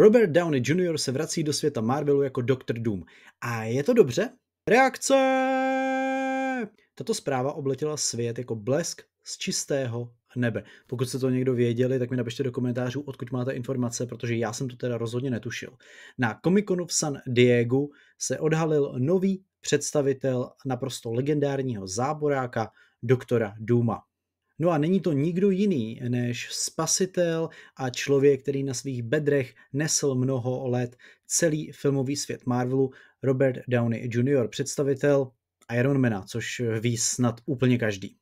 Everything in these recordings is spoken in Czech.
Robert Downey Jr. se vrací do světa Marvelu jako Dr. Doom. A je to dobře? Reakce! Tato zpráva obletěla svět jako blesk z čistého nebe. Pokud jste to někdo věděli, tak mi napište do komentářů, odkud máte informace, protože já jsem to teda rozhodně netušil. Na Comic-Conu v San Diego se odhalil nový představitel naprosto legendárního záboráka, doktora Duma. No a není to nikdo jiný než spasitel a člověk, který na svých bedrech nesl mnoho let celý filmový svět Marvelu, Robert Downey Jr., představitel Ironmana, což ví snad úplně každý.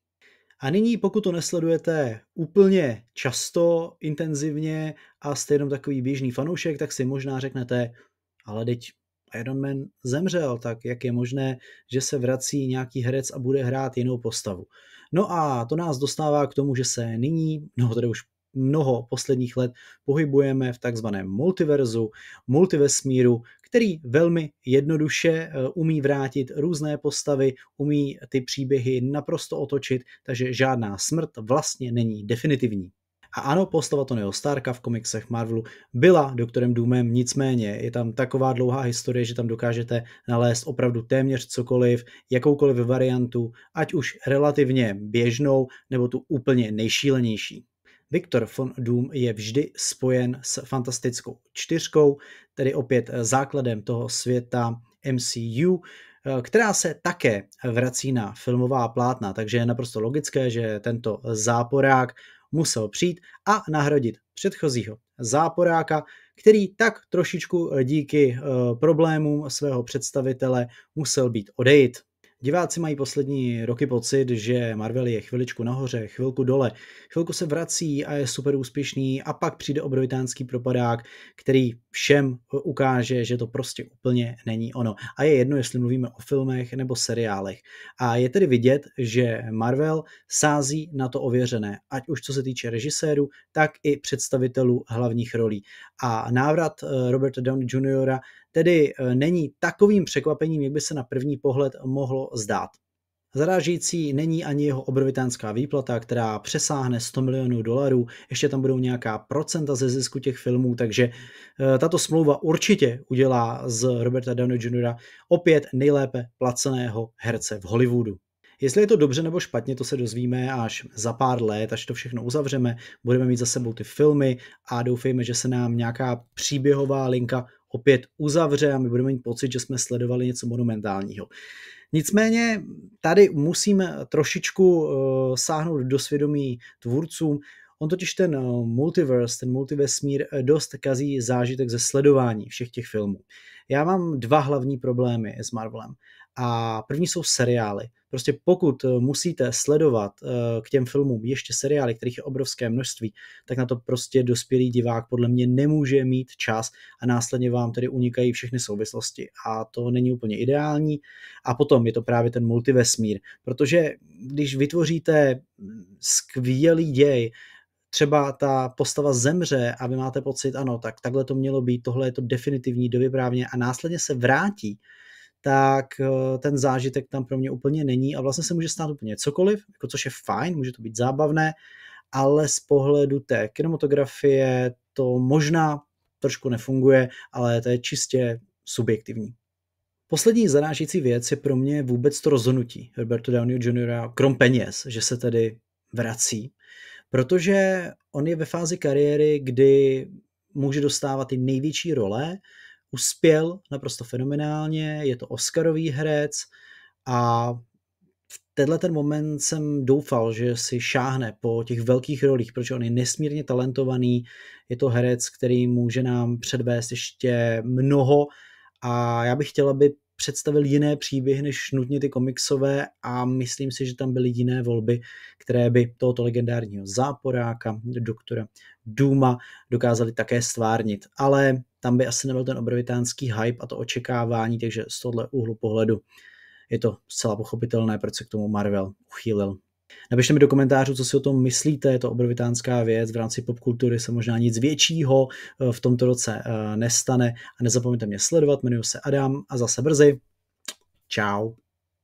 A nyní, pokud to nesledujete úplně často, intenzivně a jste jenom takový běžný fanoušek, tak si možná řeknete, ale teď Iron Man zemřel, tak jak je možné, že se vrací nějaký herec a bude hrát jinou postavu. No a to nás dostává k tomu, že se nyní, no tady už mnoho posledních let pohybujeme v takzvaném multiverzu, multivesmíru, který velmi jednoduše eh, umí vrátit různé postavy, umí ty příběhy naprosto otočit, takže žádná smrt vlastně není definitivní. A ano, postava Tonyho Starka v komiksech Marvelu byla doktorem Doomem, nicméně je tam taková dlouhá historie, že tam dokážete nalézt opravdu téměř cokoliv, jakoukoliv variantu, ať už relativně běžnou, nebo tu úplně nejšílenější. Viktor von Doom je vždy spojen s fantastickou čtyřkou, tedy opět základem toho světa MCU, která se také vrací na filmová plátna, takže je naprosto logické, že tento záporák musel přijít a nahradit předchozího záporáka, který tak trošičku díky eh, problémům svého představitele musel být odejít. Diváci mají poslední roky pocit, že Marvel je chviličku nahoře, chvilku dole, chvilku se vrací a je super úspěšný a pak přijde obrovitánský propadák, který všem ukáže, že to prostě úplně není ono. A je jedno, jestli mluvíme o filmech nebo seriálech. A je tedy vidět, že Marvel sází na to ověřené, ať už co se týče režisérů, tak i představitelů hlavních rolí. A návrat eh, Roberta Downey Jr. tedy eh, není takovým překvapením, jak by se na první pohled mohlo zdát. Zarážící není ani jeho obrovitánská výplata, která přesáhne 100 milionů dolarů, ještě tam budou nějaká procenta ze zisku těch filmů, takže eh, tato smlouva určitě udělá z Roberta Downey Jr. opět nejlépe placeného herce v Hollywoodu. Jestli je to dobře nebo špatně, to se dozvíme až za pár let, až to všechno uzavřeme, budeme mít za sebou ty filmy a doufejme, že se nám nějaká příběhová linka opět uzavře a my budeme mít pocit, že jsme sledovali něco monumentálního. Nicméně tady musím trošičku eh, sáhnout do svědomí tvůrcům. On totiž ten eh, multiverse, ten multivesmír eh, dost kazí zážitek ze sledování všech těch filmů. Já mám dva hlavní problémy s Marvelem. A první jsou seriály. Prostě pokud eh, musíte sledovat eh, k těm filmům ještě seriály, kterých je obrovské množství, tak na to prostě dospělý divák podle mě nemůže mít čas a následně vám tedy unikají všechny souvislosti. A to není úplně ideální. A potom je to právě ten multivesmír, protože když vytvoříte mm, skvělý děj, třeba ta postava zemře a vy máte pocit, ano, tak takhle to mělo být, tohle je to definitivní dovyprávně a následně se vrátí tak eh, ten zážitek tam pro mě úplně není a vlastně se může stát úplně cokoliv, jako což je fajn, může to být zábavné, ale z pohledu té kinematografie to možná trošku nefunguje, ale to je čistě subjektivní. Poslední zarážící věc je pro mě vůbec to rozhodnutí Herberto Downey Jr. krom peněz, že se tedy vrací, protože on je ve fázi kariéry, kdy může dostávat ty největší role, uspěl naprosto fenomenálně, je to Oscarový herec a v tenhle ten moment jsem doufal, že si šáhne po těch velkých rolích, protože on je nesmírně talentovaný, je to herec, který může nám předvést ještě mnoho a já bych chtěla, aby představil jiné příběhy než nutně ty komiksové a myslím si, že tam byly jiné volby, které by tohoto legendárního záporáka, doktora Duma, dokázali také stvárnit. Ale tam by asi nebyl ten obrovitánský hype a to očekávání, takže z tohle úhlu pohledu je to zcela pochopitelné, proč se k tomu Marvel uchýlil. Napište mi do komentářů, co si o tom myslíte, je to obrovitánská věc, v rámci popkultury se možná nic většího eh, v tomto roce eh, nestane a nezapomeňte mě sledovat, jmenuji se Adam a zase brzy. Ciao.